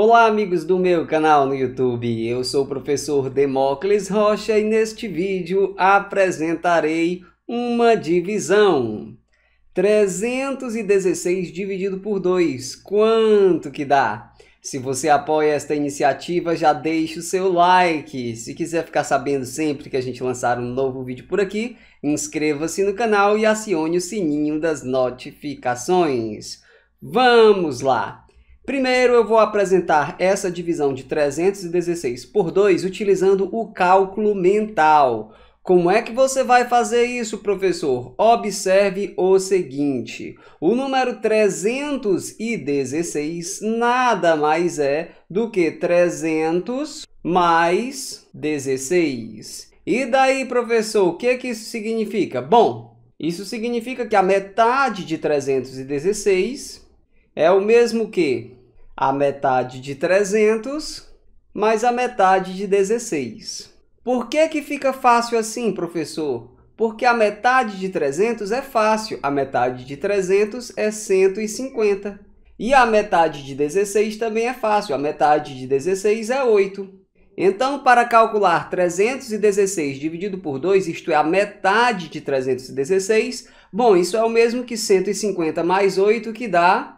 Olá, amigos do meu canal no YouTube. Eu sou o professor Demócles Rocha e neste vídeo apresentarei uma divisão. 316 dividido por 2, quanto que dá? Se você apoia esta iniciativa, já deixe o seu like. Se quiser ficar sabendo sempre que a gente lançar um novo vídeo por aqui, inscreva-se no canal e acione o sininho das notificações. Vamos lá! Primeiro eu vou apresentar essa divisão de 316 por 2 utilizando o cálculo mental. Como é que você vai fazer isso, professor? Observe o seguinte: o número 316 nada mais é do que 300 mais 16. E daí, professor, o que, que isso significa? Bom, isso significa que a metade de 316 é o mesmo que a metade de 300 mais a metade de 16. Por que, que fica fácil assim, professor? Porque a metade de 300 é fácil, a metade de 300 é 150. E a metade de 16 também é fácil, a metade de 16 é 8. Então, para calcular 316 dividido por 2, isto é, a metade de 316, bom, isso é o mesmo que 150 mais 8, que dá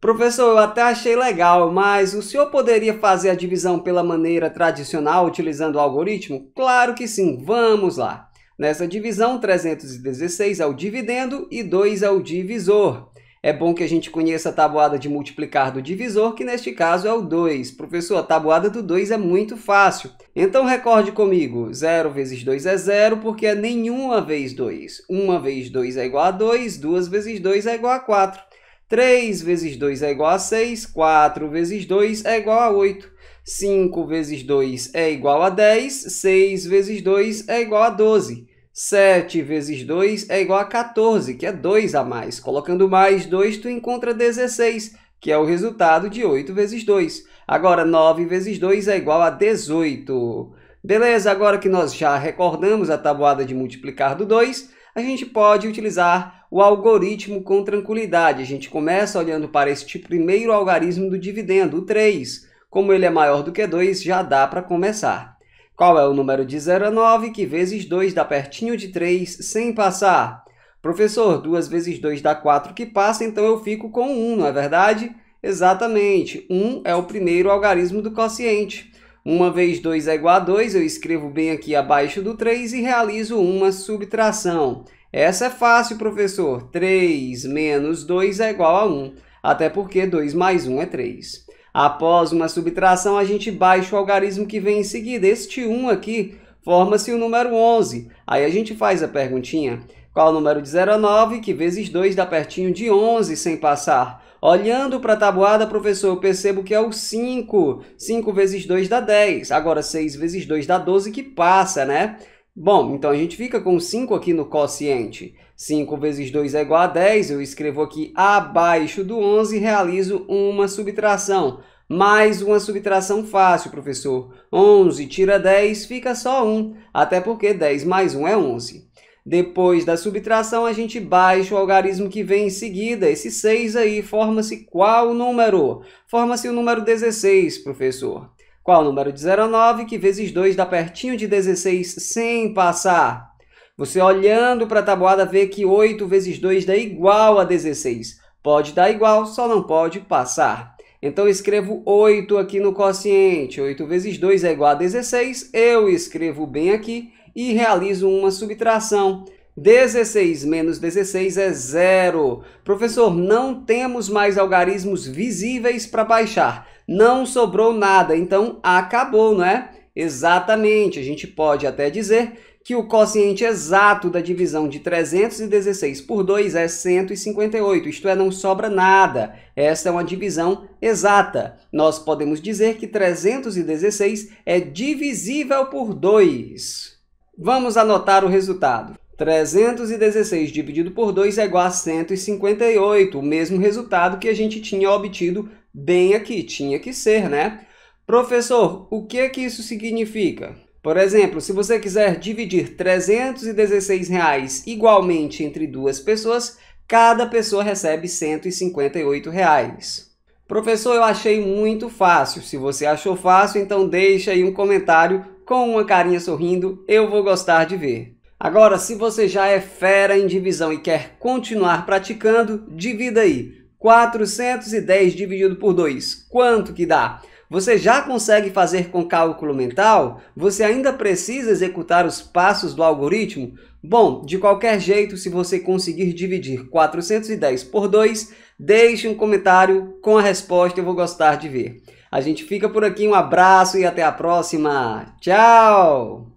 Professor, eu até achei legal, mas o senhor poderia fazer a divisão pela maneira tradicional utilizando o algoritmo? Claro que sim, vamos lá. Nessa divisão, 316 é o dividendo e 2 é o divisor. É bom que a gente conheça a tabuada de multiplicar do divisor, que neste caso é o 2. Professor, a tabuada do 2 é muito fácil. Então recorde comigo, 0 vezes 2 é 0, porque é nenhuma vez 2. 1 vezes 2 é igual a 2, 2 vezes 2 é igual a 4. 3 vezes 2 é igual a 6, 4 vezes 2 é igual a 8, 5 vezes 2 é igual a 10, 6 vezes 2 é igual a 12, 7 vezes 2 é igual a 14, que é 2 a mais. Colocando mais 2, tu encontra 16, que é o resultado de 8 vezes 2. Agora, 9 vezes 2 é igual a 18. Beleza, agora que nós já recordamos a tabuada de multiplicar do 2, a gente pode utilizar o algoritmo com tranquilidade. A gente começa olhando para este tipo, primeiro algarismo do dividendo, o 3. Como ele é maior do que 2, já dá para começar. Qual é o número de 0 a 9, que vezes 2 dá pertinho de 3, sem passar? Professor, 2 vezes 2 dá 4 que passa, então eu fico com 1, não é verdade? Exatamente, 1 é o primeiro algarismo do quociente. 1 vezes 2 é igual a 2, eu escrevo bem aqui abaixo do 3 e realizo uma subtração. Essa é fácil, professor. 3 menos 2 é igual a 1, até porque 2 mais 1 é 3. Após uma subtração, a gente baixa o algarismo que vem em seguida. Este 1 aqui forma-se o número 11. Aí a gente faz a perguntinha. Qual o número de 0 a 9, que vezes 2 dá pertinho de 11 sem passar? Olhando para a tabuada, professor, eu percebo que é o 5. 5 vezes 2 dá 10. Agora, 6 vezes 2 dá 12, que passa, né? Bom, então a gente fica com 5 aqui no quociente. 5 vezes 2 é igual a 10, eu escrevo aqui abaixo do 11 e realizo uma subtração. Mais uma subtração fácil, professor. 11 tira 10, fica só 1, até porque 10 mais 1 é 11. Depois da subtração, a gente baixa o algarismo que vem em seguida. Esse 6 aí forma-se qual número? Forma-se o número 16, professor. Qual o número de 0 a 9 que vezes 2 dá pertinho de 16 sem passar? Você olhando para a tabuada vê que 8 vezes 2 dá igual a 16. Pode dar igual, só não pode passar. Então, eu escrevo 8 aqui no quociente. 8 vezes 2 é igual a 16. Eu escrevo bem aqui e realizo uma subtração. 16 menos 16 é zero. Professor, não temos mais algarismos visíveis para baixar. Não sobrou nada, então acabou, não é? Exatamente, a gente pode até dizer que o quociente exato da divisão de 316 por 2 é 158, isto é, não sobra nada. Esta é uma divisão exata. Nós podemos dizer que 316 é divisível por 2. Vamos anotar o resultado. 316 dividido por 2 é igual a 158, o mesmo resultado que a gente tinha obtido bem aqui, tinha que ser, né? Professor, o que é que isso significa? Por exemplo, se você quiser dividir 316 reais igualmente entre duas pessoas, cada pessoa recebe 158 reais. Professor, eu achei muito fácil. Se você achou fácil, então deixa aí um comentário com uma carinha sorrindo, eu vou gostar de ver. Agora, se você já é fera em divisão e quer continuar praticando, divida aí. 410 dividido por 2, quanto que dá? Você já consegue fazer com cálculo mental? Você ainda precisa executar os passos do algoritmo? Bom, de qualquer jeito, se você conseguir dividir 410 por 2, deixe um comentário com a resposta, eu vou gostar de ver. A gente fica por aqui, um abraço e até a próxima. Tchau!